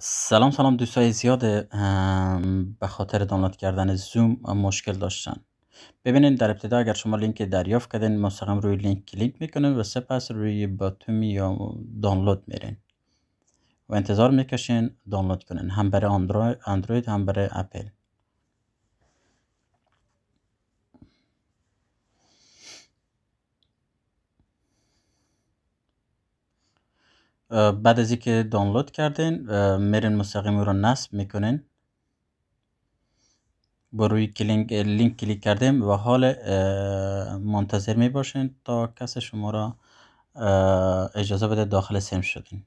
سلام سلام دوستای زیاد به خاطر دانلود کردن زوم مشکل داشتن ببینید در ابتدا اگر شما لینک دریافت کردین مستقیم روی لینک کلیک میکنین و سپس روی باتومی یا دانلود میرین و انتظار میکشین دانلود کنین هم برای اندروید هم برای اپل بعد از اینکه دانلود کردین میرین مستقیم رو نصب میکنین بر روی لینک کلیک کردیم و حال منتظر می باشین تا کس شما را اجازه بده داخل سیم شدین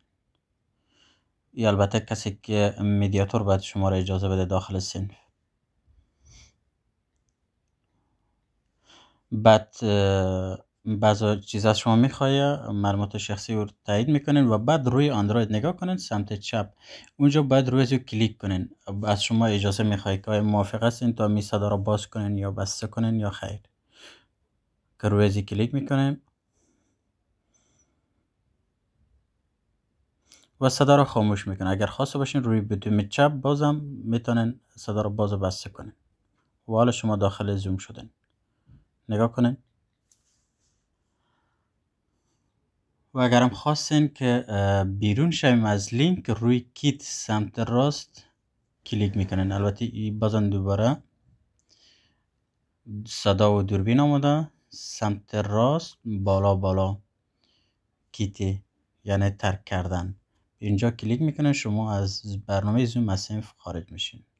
یا البته کسی که میدیاتور باید شما را اجازه بده داخل سیم بعد چیز از شما میخواید مرموت شخصی رو تایید میکنین و بعد روی اندروید نگاه کنین سمت چپ اونجا باید روی رو کلیک کنین از شما اجازه میخواهید که موافق هستین تا می صدا رو باز کنین یا بسته کنین یا خیر که روی کلیک میکنین و صدا رو خاموش میکنه اگر خواسته باشین روی بتوم چپ بازم میتونین صدا رو باز و بسته کنین و حالا شما داخل زوم شدن نگاه کنین و اگرم خواستین که بیرون شویم از لینک روی کیت سمت راست کلیک میکنین البته بازن دوباره صدا و دوربین آمده سمت راست بالا بالا کیت یعنی ترک کردن اینجا کلیک میکنن شما از برنامه زوم از خارج میشین